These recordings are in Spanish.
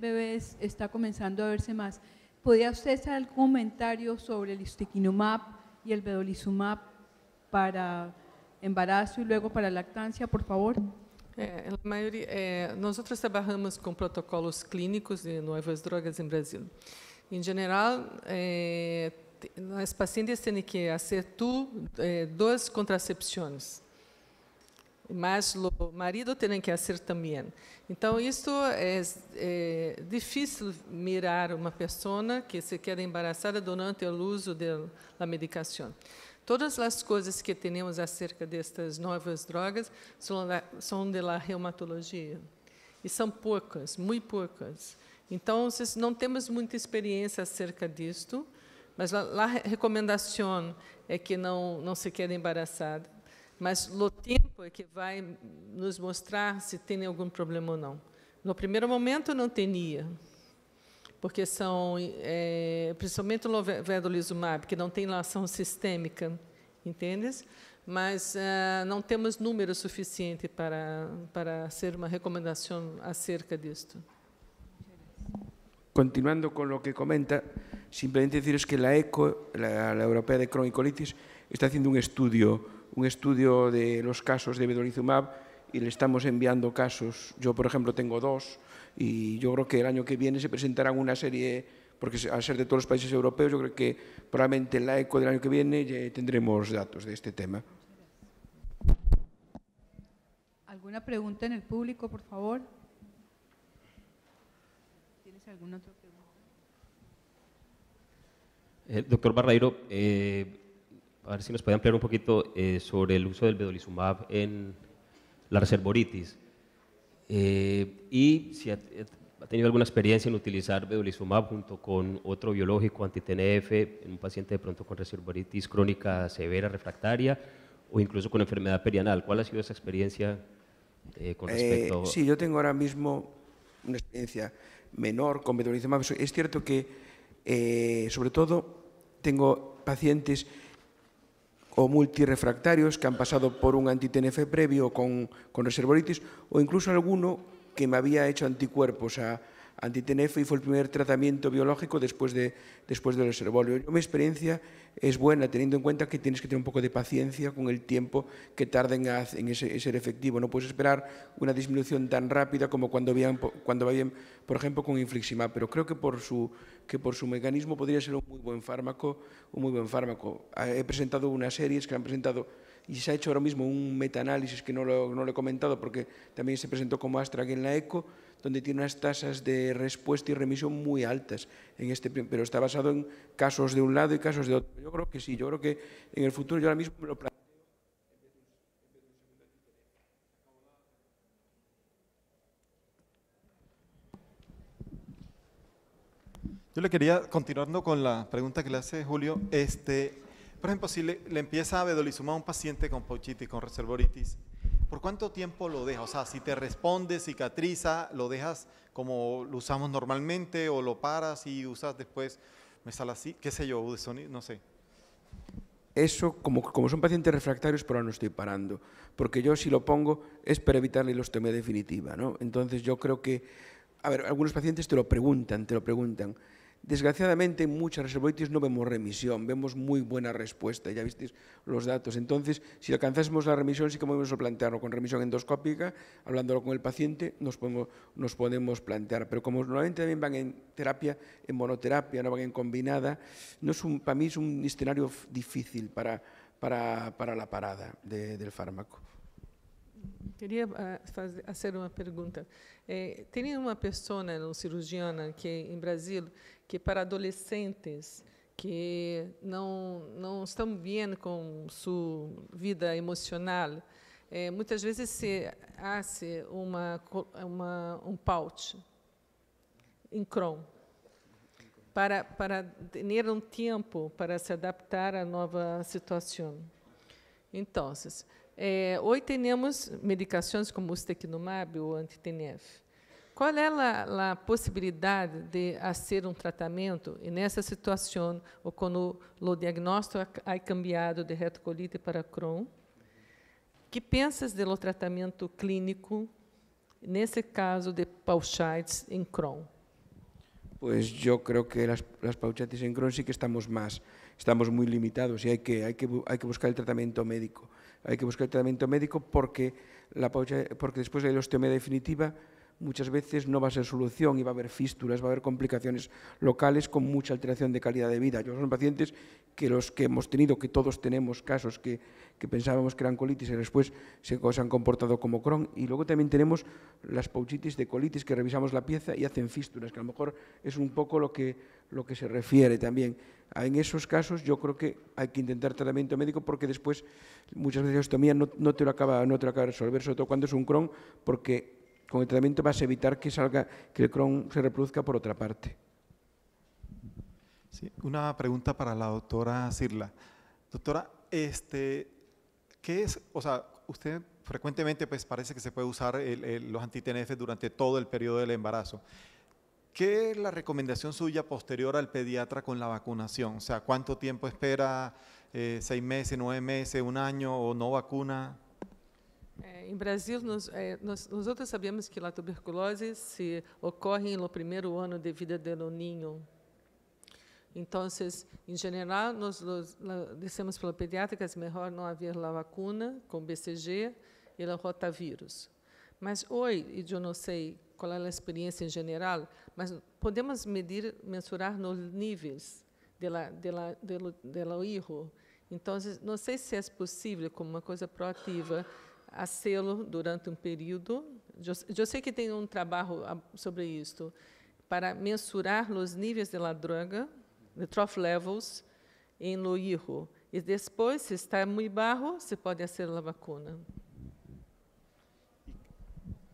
bebés está comenzando a verse más. ¿Podría usted hacer algún comentario sobre el istiquinumab y el vedolizumab para embarazo y luego para lactancia, por favor? Eh, eh, nosotros trabajamos con protocolos clínicos de nuevas drogas en Brasil. En general, eh, las pacientes tienen que hacer tú eh, mas o marido tem que fazer também. Então, isso é, é, difícil mirar uma pessoa que se queda embarazada durante o uso da medicação. Todas as coisas que temos acerca destas novas drogas são da, são da reumatologia. E são poucas, muito poucas. Então, não temos muita experiência acerca disto, mas a recomendação é que não, não se quede embaraçada mas o tempo é que vai nos mostrar se tem algum problema ou não. No primeiro momento não tinha, porque são, é, principalmente o vedolizumab, que não tem ação sistêmica, entendes? Mas ah, não temos número suficiente para, para ser uma recomendação acerca disto. Continuando com o que comenta, simplesmente dizer que a ECO, a Europeia de de Cronicolitis, está fazendo um estudo un estudio de los casos de vedolizumab y le estamos enviando casos. Yo, por ejemplo, tengo dos y yo creo que el año que viene se presentarán una serie, porque al ser de todos los países europeos, yo creo que probablemente en la ECO del año que viene tendremos datos de este tema. ¿Alguna pregunta en el público, por favor? ¿Tienes alguna pregunta? Eh, doctor Barreiro, eh, a ver si nos puede ampliar un poquito eh, sobre el uso del vedolizumab en la reservoritis. Eh, y si ha, tenido alguna experiencia en utilizar vedolizumab junto con otro biológico anti-TNF en un paciente de pronto con reservoritis crónica severa refractaria o incluso con enfermedad perianal. ¿Cuál ha sido esa experiencia eh, con respecto? sí, yo tengo ahora mismo una experiencia menor con vedolizumab. Es cierto que, sobre todo, tengo pacientes o multirefractarios que han pasado por un antitNF previo con, con reservoritis o incluso alguno que me había hecho anticuerpos a antitNF y fue el primer tratamiento biológico después, de, después del reservolio. Mi experiencia es buena teniendo en cuenta que tienes que tener un poco de paciencia con el tiempo que tarden en, ser efectivo. No puedes esperar una disminución tan rápida como cuando, habían, cuando por ejemplo, con infliximab, pero creo que por su que por su mecanismo podría ser un muy buen fármaco, un muy buen fármaco. Ah, he presentado una series que han presentado y se ha hecho ahora mismo un metaanálisis que no lo, he comentado porque también se presentó como aquí en la ECO, donde tiene unas tasas de respuesta y remisión muy altas, en este, pero está basado en casos de un lado y casos de otro. Yo creo que sí, yo creo que en el futuro yo ahora mismo me lo planteo Yo le quería, continuando con la pregunta que le hace Julio, este, por ejemplo, si le, empieza a vedolizumab a un paciente con pochitis, con reservoritis, ¿por cuánto tiempo lo deja? O sea, si te responde, cicatriza, ¿lo dejas como lo usamos normalmente o lo paras y usas después, me sale así, qué sé yo, no sé? Eso, como, como son pacientes refractarios, por ahora no estoy parando. Porque yo si lo pongo es para evitar la ilostomía definitiva, ¿no? Entonces yo creo que, a ver, algunos pacientes te lo preguntan, te lo preguntan. Desgraciadamente, en muchas reservoitis no vemos remisión, vemos muy buena respuesta, ya visteis los datos. Entonces, si alcanzásemos la remisión, sí que podemos plantearlo con remisión endoscópica, hablándolo con el paciente, nos podemos, plantear. Pero como normalmente también van en terapia, en monoterapia, no van en combinada, no es para mí es un escenario difícil para, la parada del fármaco. Quería eh, hacer una pregunta. Eh, Tenía una persona, una pessoa, que en Brasil que para adolescentes que não não estão bem com sua vida emocional, é, muitas vezes se hace uma, uma um pouch em Chrome para para ter um tempo para se adaptar à nova situação. Então, é, hoje temos medicações como o Stequinumab ou Antitenef, qual é a, a possibilidade de fazer um tratamento e nessa situação, ou quando o diagnóstico é cambiado de retocolite para Crohn? Que pensas do tratamento clínico nesse caso de pauchites em Crohn? Pues yo creo que las, las pauchitis en Crohn sí que estamos más, estamos muy limitados y hay que, hay que, hay que buscar el tratamiento médico. Hay que buscar el tratamiento médico porque, la paucha, porque después de la definitiva muchas veces no va a ser solución y va a haber fístulas, va a haber complicaciones locales con mucha alteración de calidad de vida. Yo son pacientes que los que hemos tenido, que todos tenemos casos que, pensábamos que eran colitis y después se, han comportado como Crohn. Y luego también tenemos las pauchitis de colitis que revisamos la pieza y hacen fístulas, que a lo mejor es un poco lo que, lo que se refiere también. En esos casos yo creo que hay que intentar tratamiento médico porque después muchas veces la ostomía no, te lo acaba, no te lo acaba de resolver, sobre todo cuando es un Crohn, porque con el tratamiento vas a evitar que, salga, que el Crohn se reproduzca por otra parte. Sí, una pregunta para la doctora Cirla. Doctora, este, ¿qué es, o sea, usted frecuentemente pues parece que se puede usar los antitNF durante todo el periodo del embarazo. ¿Qué es la recomendación suya posterior al pediatra con la vacunación? O sea, ¿cuánto tiempo espera? Eh, ¿Seis meses, nueve meses, un año o no vacuna? É, em Brasil, nós, é, nós, nós outros sabemos que a tuberculose se ocorre no primeiro ano de vida do ninho. Então, em geral, nós, dissemos pelo pediatra que é melhor não haver a vacuna com BCG e o rotavírus. Mas hoje, e eu não sei qual é a experiência em geral, mas podemos medir, mensurar nos níveis dela, dela, dela, erro. Então, não sei se é possível, como uma coisa proativa, a selo durante um período. Eu sei que tem um trabalho sobre isto para mensurar os níveis de la droga, de trough levels, em lo hijo. E depois, se está muito bajo, se pode fazer a vacuna.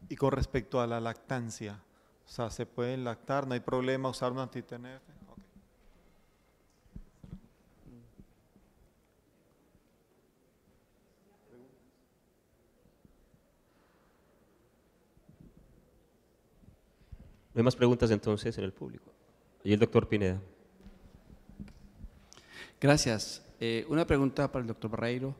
E com respeito à lactância, o sea, se pode lactar, não há problema usar um antitenef. No hay más preguntas entonces en el público. Y el doctor Pineda. Gracias. Eh, una pregunta para el doctor Barreiro.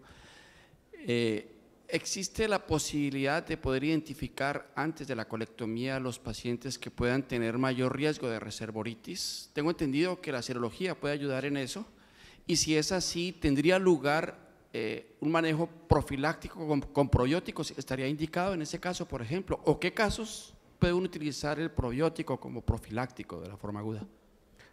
Eh, ¿Existe la posibilidad de poder identificar antes de la colectomía a los pacientes que puedan tener mayor riesgo de reservoritis? Tengo entendido que la serología puede ayudar en eso. Y si es así, ¿tendría lugar eh, un manejo profiláctico con, con probióticos? ¿Estaría indicado en ese caso, por ejemplo? ¿O qué casos puede utilizar el probiótico como profiláctico de la forma aguda?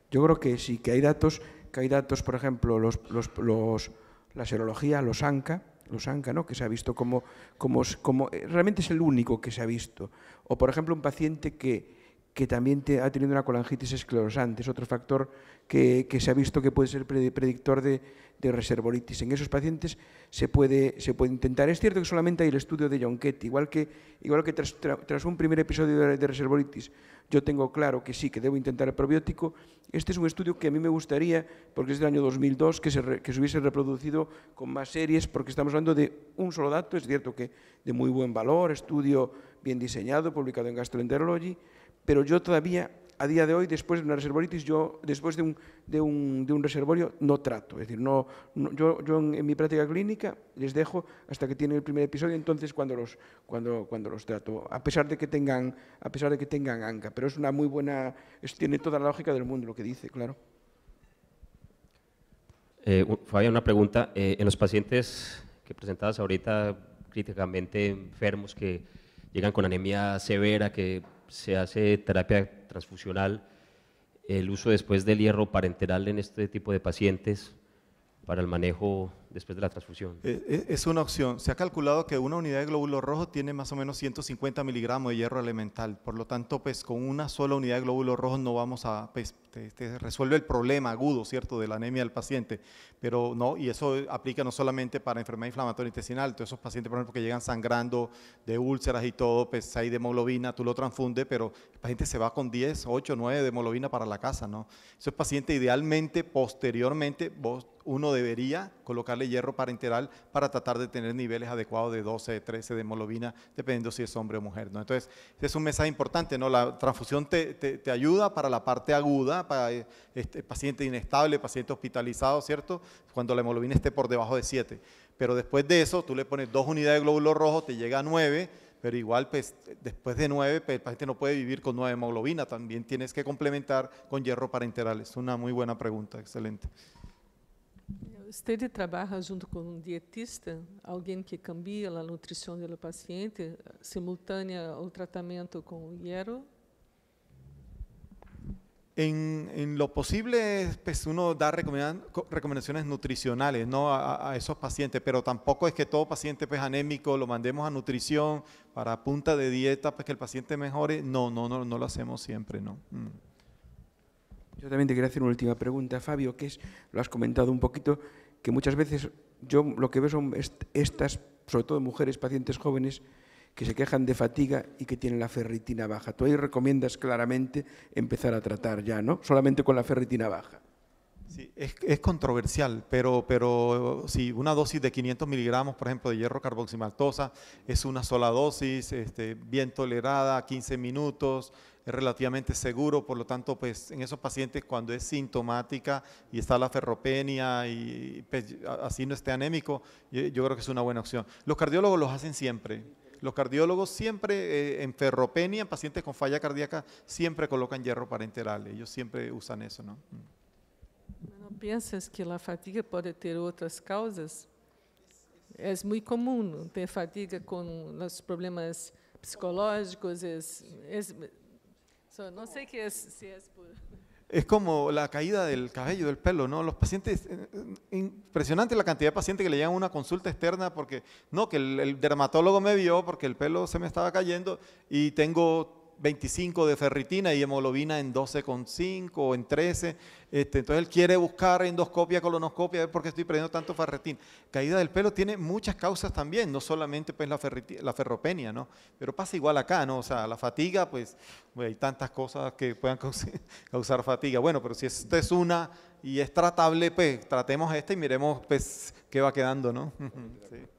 Yo creo que sí, que hay datos, que hay datos, por ejemplo, los, los, los la serología, los ANCA, los ANCA, ¿no? que se ha visto como, como, como, eh, realmente es el único que se ha visto. O, por ejemplo, un paciente que que también te, ha tenido una colangitis esclerosante, es otro factor que, se ha visto que puede ser predictor de, de, reservoritis. En esos pacientes se puede, se puede intentar. Es cierto que solamente hay el estudio de Jonquet, igual que, igual que tras, un primer episodio de, de, yo tengo claro que sí, que debo intentar el probiótico. Este es un estudio que a mí me gustaría, porque es del año 2002, que se, que se hubiese reproducido con más series, porque estamos hablando de un solo dato, es cierto que de muy buen valor, estudio bien diseñado, publicado en Gastroenterology, pero yo todavía, a día de hoy, después de una reservoritis, yo, después de un, reservorio, no trato. Es decir, no, yo, en, mi práctica clínica les dejo hasta que tienen el primer episodio, entonces cuando los, cuando, cuando los trato, a pesar de que tengan, a pesar de que tengan ANCA. Pero es una muy buena, tiene toda la lógica del mundo lo que dice, claro. Eh, Fabián, una pregunta. Eh, en los pacientes que presentabas ahorita, críticamente enfermos que llegan con anemia severa, que se hace terapia transfusional, el uso después del hierro parenteral en este tipo de pacientes para el manejo después de la transfusión. Eh, eh, es una opción. Se ha calculado que una unidad de glóbulos rojos tiene más o menos 150 miligramos de hierro elemental. Por lo tanto, pues con una sola unidad de glóbulos rojos no vamos a pues, resuelve el problema agudo, ¿cierto?, de la anemia del paciente. Pero no, y eso aplica no solamente para enfermedad inflamatoria intestinal, todos esos pacientes, por ejemplo, que llegan sangrando de úlceras y todo, pues hay de hemoglobina, tú lo transfundes, pero el paciente se va con 10, 8, 9 de hemoglobina para la casa, ¿no? Esos pacientes idealmente, posteriormente, vos, uno debería colocarle hierro parenteral para tratar de tener niveles adecuados de 12, 13 de hemoglobina, dependiendo si es hombre o mujer, ¿no? Entonces, ese es un mensaje importante, ¿no? La transfusión te ayuda para la parte aguda, para este, paciente inestable, paciente hospitalizado, ¿cierto? Cuando la hemoglobina esté por debajo de 7. Pero después de eso, tú le pones dos unidades de glóbulos rojo te llega a 9, pero igual pues, después de 9, pues, el paciente no puede vivir con 9 hemoglobina, también tienes que complementar con hierro parenteral. Es una muy buena pregunta, excelente. Usted trabaja junto con un dietista, alguien que cambia la nutrición del paciente, simultánea el tratamiento con hierro en, lo posible, pues uno da recomendaciones nutricionales A, esos pacientes, pero tampoco es que todo paciente pues, anémico lo mandemos a nutrición para punta de dieta, pues que el paciente mejore. No, no, no, no lo hacemos siempre, ¿no? Mm. Yo también te quería hacer una última pregunta, Fabio, que es, lo has comentado un poquito, que muchas veces yo lo que veo son estas, sobre todo mujeres, pacientes jóvenes, que se quejan de fatiga y que tienen la ferritina baja. Tú ahí recomiendas claramente empezar a tratar ya, ¿no? Solamente con la ferritina baja. Sí, es, controversial, pero, pero si una dosis de 500 miligramos, por ejemplo, de hierro carboximaltosa, es una sola dosis, este, bien tolerada, 15 minutos, es relativamente seguro, por lo tanto, pues en esos pacientes cuando es sintomática y está la ferropenia y pues, así no esté anémico, yo, yo creo que es una buena opción. Los cardiólogos los hacen siempre los cardiólogos siempre eh, en ferropenia, en pacientes con falla cardíaca, siempre colocan hierro para parenteral. Ellos siempre usan eso, ¿no? Mm. ¿No piensas que la fatiga puede tener otras causas? Es muy común tener fatiga con los problemas psicológicos. no sé qué es, si es por es como la caída del cabello, del pelo, ¿no? Los pacientes, eh, eh, impresionante la cantidad de pacientes que le llegan una consulta externa porque, no, que el, el, dermatólogo me vio porque el pelo se me estaba cayendo y tengo 25 de ferritina y hemoglobina en 12,5 o en 13. Este, entonces él quiere buscar endoscopia, colonoscopia, a ver por qué estoy perdiendo tanto ferritina. Caída del pelo tiene muchas causas también, no solamente pues, la, ferropenia, ¿no? Pero pasa igual acá, ¿no? O sea, la fatiga, pues hay tantas cosas que puedan causar, fatiga. Bueno, pero si esta es una y es tratable, pues tratemos esta y miremos pues, qué va quedando, ¿no?